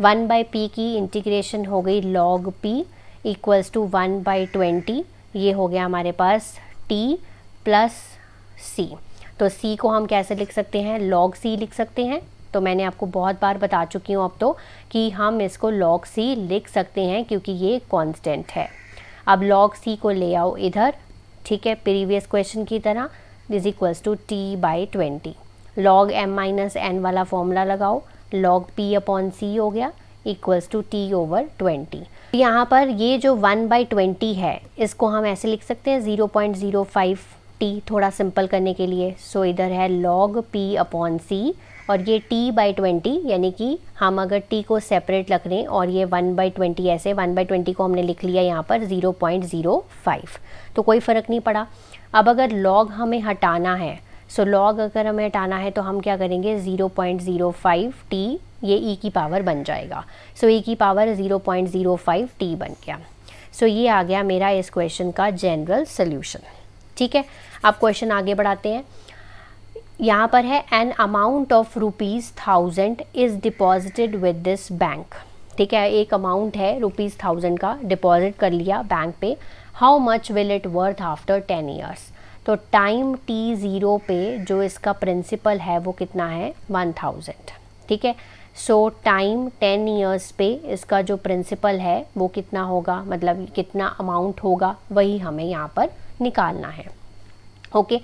one by P की इंटीग्रेशन हो गई log P equals to one by twenty ये हो गया हमारे पास टी प्लस सी तो सी को हम कैसे लिख सकते हैं लॉग सी लिख सकते हैं तो मैंने आपको बहुत बार बता चुकी हूँ अब तो कि हम इसको लॉग सी लिख सकते हैं क्योंकि ये कांस्टेंट है अब लॉग सी को ले आओ इधर ठीक है प्रीवियस क्वेश्चन की तरह is equals to T by twenty log M minus N वाला फॉर्मूला लगाओ लॉग पी अपॉन सी हो गया equals to T over twenty यहाँ पर ये जो वन बाई ट्वेंटी है इसको हम ऐसे लिख सकते हैं zero point zero five T थोड़ा सिंपल करने के लिए सो so, इधर है लॉग पी अपॉन सी और ये टी बाई ट्वेंटी यानी कि हम अगर टी को सेपरेट रख लें और ये वन बाई ट्वेंटी ऐसे वन बाई ट्वेंटी को हमने लिख लिया यहाँ पर ज़ीरो पॉइंट ज़ीरो फाइव तो कोई फ़र्क नहीं पड़ा अब अगर लॉग हमें हटाना है सो so, लॉग अगर हमें हटाना है तो हम क्या करेंगे zero point zero five T ये ई e की पावर बन जाएगा सो so, ई e की power zero point zero five T बन गया सो so, ये आ गया मेरा इस क्वेश्चन का जनरल सोल्यूशन ठीक है आप क्वेश्चन आगे बढ़ाते हैं यहाँ पर है an amount of rupees thousand is deposited with this bank ठीक है एक अमाउंट है रुपीज़ थाउजेंड का डिपॉजिट कर लिया बैंक पे how much will it worth after ten years तो टाइम टी ज़ीरो पे जो इसका प्रिंसिपल है वो कितना है वन थाउजेंड ठीक है सो टाइम टेन ईयर्स पे इसका जो प्रिंसिपल है वो कितना होगा मतलब कितना अमाउंट होगा वही हमें यहाँ पर निकालना है okay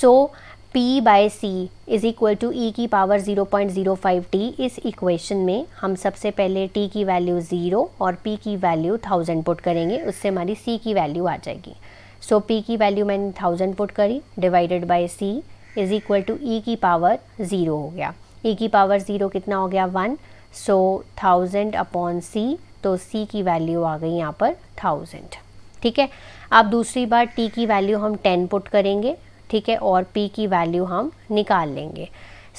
so P by C is equal to ई की पावर 0.05 टी इस इक्वेशन में हम सबसे पहले t की वैल्यू ज़ीरो और p की वैल्यू थाउजेंड पुट करेंगे उससे हमारी c की वैल्यू आ जाएगी सो so, p की वैल्यू मैंने थाउजेंड पुट करी divided by c is equal to ई की पावर ज़ीरो हो गया ई e की पावर ज़ीरो कितना हो गया one so thousand upon C तो सी की वैल्यू आ गई यहाँ पर थाउजेंड ठीक है अब दूसरी बार टी की वैल्यू हम टेन पुट करेंगे ठीक है और पी की वैल्यू हम निकाल लेंगे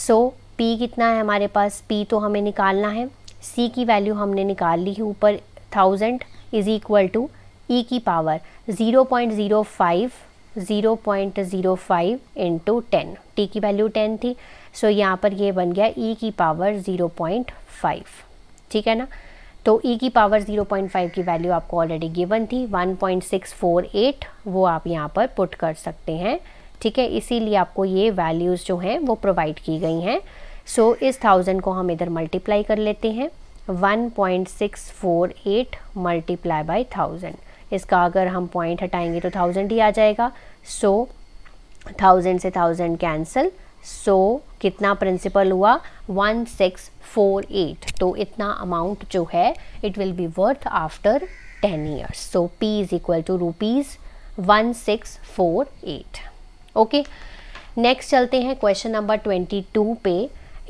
सो so, पी कितना है हमारे पास पी तो हमें निकालना है सी की वैल्यू हमने निकाल ली है ऊपर थाउजेंड इज़ इक्वल टू ई की power zero point zero five zero point zero five into ten T की वैल्यू टेन थी सो so, यहाँ पर ये बन गया ई e की पावर ज़ीरो पॉइंट फाइव ठीक है ना तो e की पावर 0.5 की वैल्यू आपको ऑलरेडी गिवन थी 1.648 वो आप यहाँ पर पुट कर सकते हैं ठीक है इसीलिए आपको ये वैल्यूज़ जो हैं वो प्रोवाइड की गई हैं सो so, इस थाउजेंड को हम इधर मल्टीप्लाई कर लेते हैं 1.648 मल्टीप्लाई बाई थाउजेंड इसका अगर हम पॉइंट हटाएंगे तो थाउजेंड ही आ जाएगा सो थाउजेंड से थाउजेंड कैंसिल सो so, कितना प्रिंसिपल हुआ वन सिक्स फोर एट तो इतना अमाउंट जो है it will be worth after ten years so P is equal to rupees one six four eight okay next चलते हैं question number twenty two पे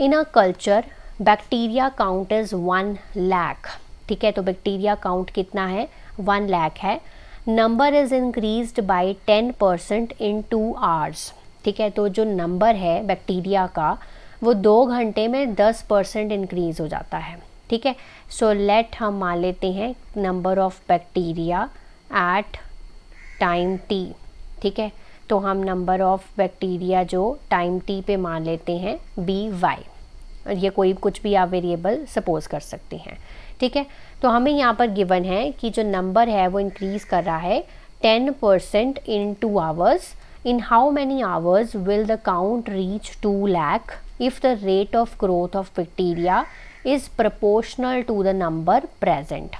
in a culture bacteria count is one lakh ठीक है तो bacteria count कितना है one lakh है number is increase by ten percent in two hours ठीक है तो जो नंबर है बैक्टीरिया का वो दो घंटे में दस परसेंट इनक्रीज़ हो जाता है ठीक है सो लेट हम मान लेते हैं number of bacteria at time T ठीक है तो हम नंबर ऑफ बैक्टीरिया जो टाइम टी पे मान लेते हैं बी वाई और ये कोई कुछ भी आप वेरिएबल सपोज कर सकते हैं ठीक है तो हमें यहाँ पर गिवन है कि जो नंबर है वो इंक्रीज़ कर रहा है ten percent in two hours in how many hours will the count reach 2 lakh if the rate of growth of bacteria is proportional to the number present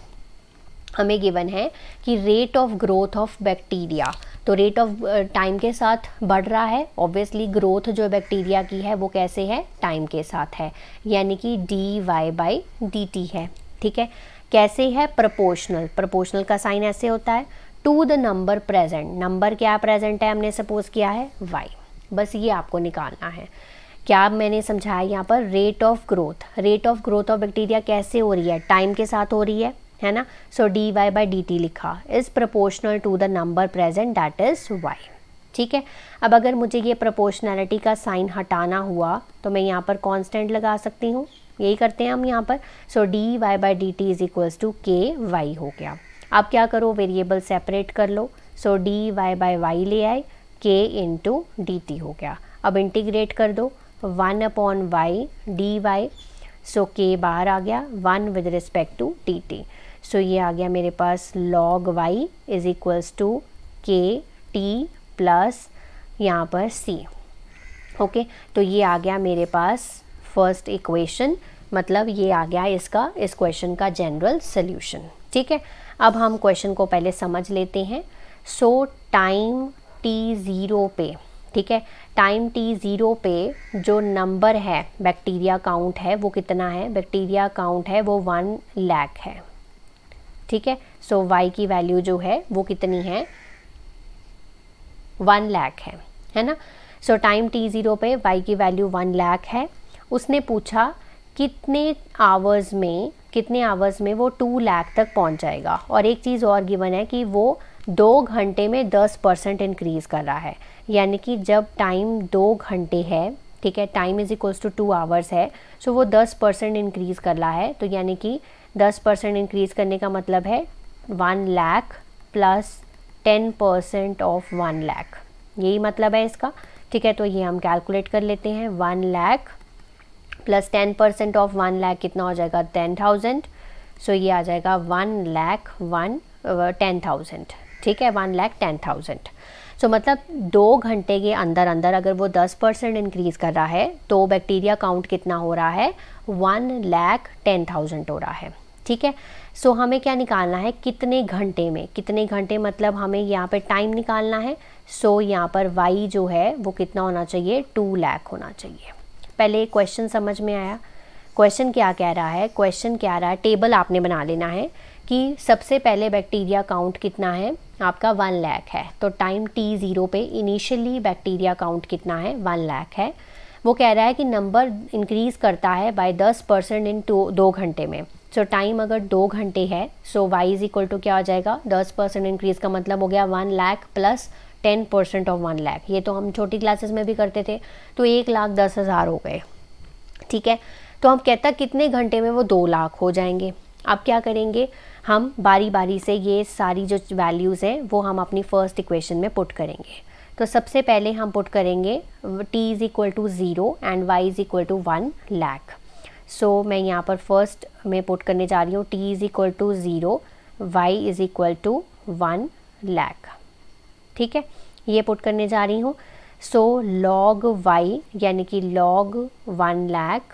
हमें गिवन है कि rate of growth of bacteria तो rate of time के साथ बढ़ रहा है obviously growth जो बैक्टीरिया की है वो कैसे है टाइम के साथ है यानी कि D Y by D T है ठीक है कैसे है प्रपोर्शनल प्रोपोर्शनल का साइन ऐसे होता है to the number present number क्या प्रेजेंट है हमने सपोज किया है वाई बस ये आपको निकालना है क्या मैंने समझाया यहाँ पर rate of growth rate of growth of bacteria कैसे हो रही है टाइम के साथ हो रही है है ना so D Y by D T लिखा is proportional to the number present that is Y ठीक है अब अगर मुझे ये प्रपोर्शनैलिटी का साइन हटाना हुआ तो मैं यहाँ पर कॉन्स्टेंट लगा सकती हूँ यही करते हैं हम यहाँ पर so D Y by D T is equals to K Y हो गया आप क्या करो वेरिएबल सेपरेट कर लो so D Y by Y ले आए के इंटू डी टी हो गया अब इंटीग्रेट कर दो one upon Y D Y so K बाहर आ गया one with respect to D T so ये आ गया मेरे पास log Y is equals to के टी प्लस यहाँ पर सी ओके okay, तो ये आ गया मेरे पास फर्स्ट इक्वेशन मतलब ये आ गया इसका इस क्वेश्चन का जनरल सोल्यूशन ठीक है अब हम क्वेश्चन को पहले समझ लेते हैं सो टाइम टी ज़ीरो पे ठीक है टाइम टी ज़ीरो पे जो नंबर है बैक्टीरिया काउंट है वो कितना है बैक्टीरिया काउंट है वो वन लैख है ठीक है सो वाई की वैल्यू जो है वो कितनी है वन लैख है है ना सो टाइम टी ज़ीरो पे वाई की वैल्यू वन लैख है उसने पूछा कितने आवर्स में कितने आवर्स में वो टू लाख तक पहुंच जाएगा और एक चीज़ और गिवन है कि वो दो घंटे में दस परसेंट इनक्रीज़ कर रहा है यानी कि जब टाइम दो घंटे है ठीक है time is equals to two hours है सो वो दस परसेंट इनक्रीज़ कर रहा है तो यानी कि दस परसेंट इनक्रीज़ करने का मतलब है one lakh plus ten percent of one lakh यही मतलब है इसका ठीक है तो ये हम कैलकुलेट कर लेते हैं one lakh plus ten percent of one lakh कितना हो जाएगा टेन थाउजेंड सो ये आ जाएगा one lakh one ten thousand ठीक है one lakh ten thousand so मतलब दो घंटे के अंदर अंदर अगर वो दस परसेंट इंक्रीज़ कर रहा है तो बैक्टीरिया काउंट कितना हो रहा है वन लैख टेन थाउजेंड हो रहा है ठीक है सो so, हमें क्या निकालना है कितने घंटे में कितने घंटे मतलब हमें यहाँ पर टाइम निकालना है सो so, यहाँ पर वाई जो है वो कितना होना चाहिए टू लैख होना चाहिए पहले क्वेश्चन समझ में आया क्वेश्चन क्या कह रहा है क्वेश्चन क्या रहा है टेबल आपने बना लेना है कि सबसे पहले बैक्टीरिया काउंट कितना है आपका वन लैख है तो टाइम टी ज़ीरो पे इनिशियली बैक्टीरिया काउंट कितना है वन लैख है वो कह रहा है कि नंबर इंक्रीज़ करता है बाय दस परसेंट इन टू दो घंटे में सो टाइम अगर दो घंटे है so Y is equal to क्या हो जाएगा दस परसेंट इंक्रीज़ का मतलब हो गया one lakh plus ten percent of one lakh ये तो हम छोटी क्लासेस में भी करते थे तो एक लाख दस हज़ार हो गए ठीक है तो हम कहता कितने घंटे में वो दो लाख हो जाएंगे अब क्या करेंगे हम बारी बारी से ये सारी जो वैल्यूज़ हैं वो हम अपनी फ़र्स्ट इक्वेशन में पुट करेंगे तो सबसे पहले हम पुट करेंगे T is equal to zero and Y is equal to one lakh so मैं यहाँ पर फर्स्ट में पुट करने जा रही हूँ T is equal to zero Y is equal to one lakh ठीक है ये पुट करने जा रही हूँ सो लॉग वाई यानी कि log one lakh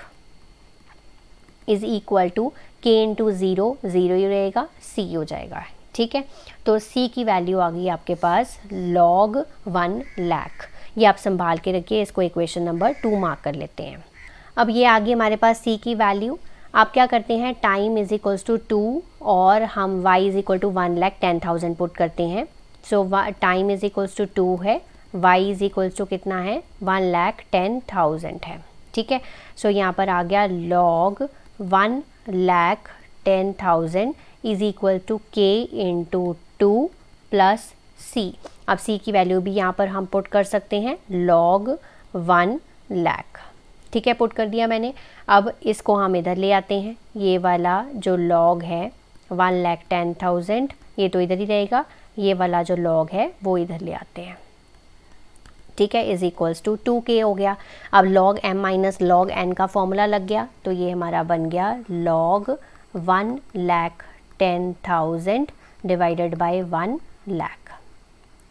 is equal to K into zero zero ही रहेगा सी हो जाएगा ठीक है तो सी की वैल्यू आ गई आपके पास लॉग वन लैख ये आप संभाल के रखिए इसको इक्वेशन नंबर टू मार्क कर लेते हैं अब ये आ गई हमारे पास सी की वैल्यू आप क्या करते हैं time is equals to two और हम Y is equal to one lakh ten thousand put करते हैं so time is equals to two है वाई इज़ इक्वल्स टू कितना है वन लैख टेन थाउजेंड है ठीक है सो यहाँ पर आ गया log one lakh ten thousand is equal to के इंटू टू प्लस सी अब सी की वैल्यू भी यहाँ पर हम पुट कर सकते हैं लॉग वन लैख ठीक है पुट कर दिया मैंने अब इसको हम इधर ले आते हैं ये वाला जो लॉग है वन लैख टेन थाउजेंड ये तो इधर ही रहेगा ये वाला जो लॉग है वो इधर ले आते हैं ठीक है इज इक्वल्स टू टू के हो गया अब log M minus log N का फॉर्मूला लग गया तो ये हमारा बन गया log one lakh ten thousand divided by one lakh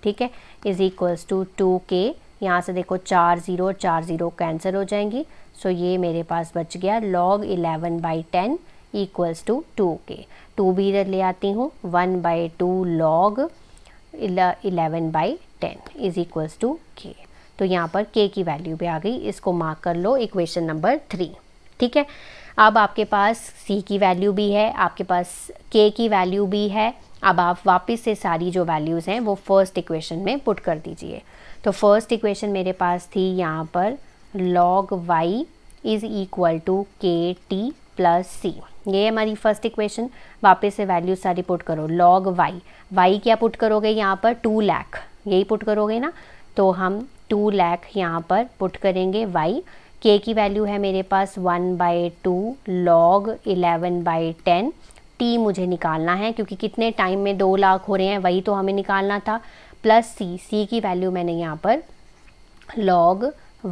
ठीक है इज इक्वल्स टू टू के यहाँ से देखो चार ज़ीरो चार ज़ीरो कैंसिल हो जाएंगी सो ये मेरे पास बच गया log eleven by ten equals to two K two इधर ले आती हूँ one by two log eleven by ten is equals to K तो यहाँ पर के की वैल्यू भी आ गई इसको मार्क कर लो इक्वेशन नंबर थ्री ठीक है अब आपके पास सी की वैल्यू भी है आपके पास के की वैल्यू भी है अब आप वापस से सारी जो वैल्यूज़ हैं वो फर्स्ट इक्वेशन में पुट कर दीजिए तो फर्स्ट इक्वेशन मेरे पास थी यहाँ पर log y is equal to के टी प्लस सी ये हमारी फर्स्ट इक्वेशन वापस से वैल्यू सारी पुट करो लॉग वाई वाई क्या पुट करोगे यहाँ पर टू लैख यही पुट करोगे ना तो हम टू लैख यहाँ पर पुट करेंगे वाई के की वैल्यू है मेरे पास one by two log eleven by ten T मुझे निकालना है क्योंकि कितने टाइम में दो लाख हो रहे हैं वही तो हमें निकालना था प्लस सी सी की वैल्यू मैंने यहाँ पर लॉग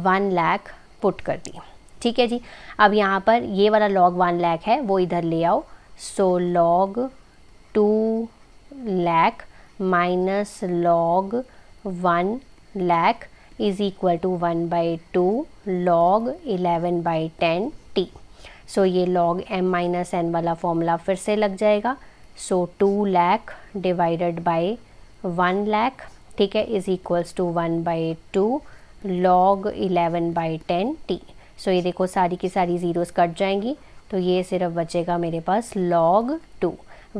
वन लैख पुट कर दी ठीक है जी अब यहाँ पर ये वाला लॉग वन लैख है वो इधर ले आओ so log two lakh minus log one lakh is equal to one by two log eleven by ten t so ये लॉग एम माइनस एन वाला फॉर्मूला फिर से लग जाएगा so two lakh divided by one lakh ठीक है is equals to one by two log eleven by ten t so ये देखो सारी की सारी ज़ीरोस कट जाएंगी तो ये सिर्फ बचेगा मेरे पास log two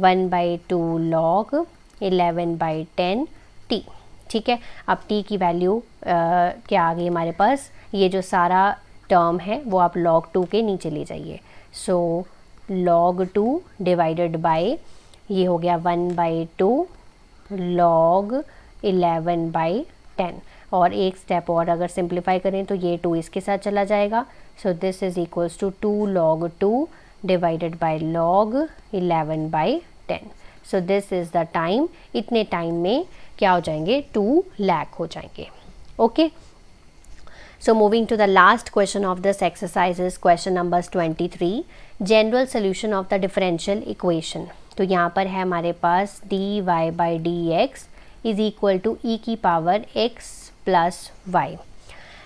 one by two log eleven by ten t ठीक है अब टी की वैल्यू के आगे हमारे पास ये जो सारा टर्म है वो आप log टू के नीचे ले जाइए so log two divided by ये हो गया one by two log eleven by ten और एक स्टेप और अगर सिंप्लीफाई करें तो ये टू इसके साथ चला जाएगा so this is equals to two log two divided by log eleven by ten so this is the time इतने टाइम में क्या हो जाएंगे टू लैक हो जाएंगे okay so moving to the last question of this exercise question number twenty three general solution of the differential equation तो यहाँ पर है हमारे पास dy y by d x is equal to ई की पावर एक्स प्लस वाई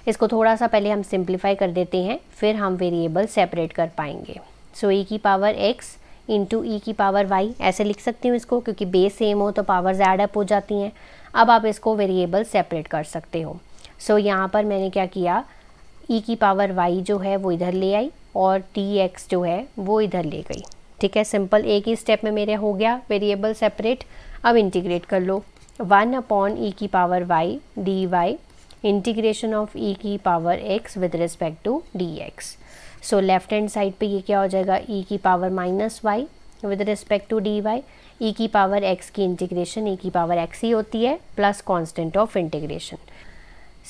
इसको थोड़ा सा पहले हम सिंप्लीफाई कर देते हैं फिर हम वेरिएबल सेपरेट कर पाएंगे सो ई e की पावर एक्स इंटू ई की पावर वाई ऐसे लिख सकती हूँ इसको क्योंकि बेस सेम हो तो पावर्स एड हो जाती हैं अब आप इसको वेरिएबल सेपरेट कर सकते हो सो so, यहाँ पर मैंने क्या किया ई e की पावर वाई जो है वो इधर ले आई और टी एक्स जो है वो इधर ले गई ठीक है सिंपल एक ही स्टेप में मेरे हो गया वेरिएबल सेपरेट अब इंटीग्रेट कर लो वन अपॉन ई e की power y D y integration of e e की power x with respect to d x so left hand side पे ये क्या हो जाएगा ई e की power minus y with respect to d y e की power x की integration e की पावर एक्स ही होती है plus constant of integration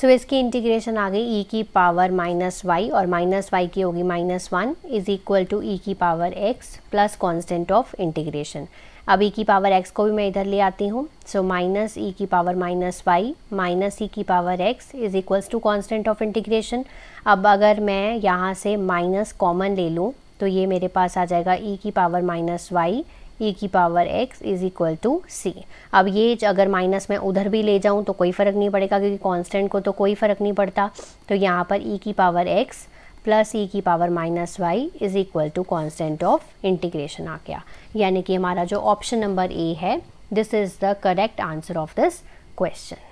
so इसकी इंटीग्रेशन आ गई ई की पावर माइनस वाई और माइनस वाई की होगी minus one is equal to ई की power x plus constant of integration अब ई e की पावर एक्स को भी मैं इधर ले आती हूँ सो माइनस ई की power minus y minus e की power x is equals to constant of integration अब अगर मैं यहाँ से माइनस कॉमन ले लूँ तो ये मेरे पास आ जाएगा ई e की पावर माइनस वाई ई की power x is equal to c अब ये अगर माइनस में उधर भी ले जाऊँ तो कोई फ़र्क नहीं पड़ेगा क्योंकि कॉन्स्टेंट को तो कोई फ़र्क नहीं पड़ता तो यहाँ पर ई e की पावर एक्स प्लस ई की power minus y is equal to constant of integration आ गया यानी कि हमारा जो ऑप्शन नंबर ए है this is the correct answer of this question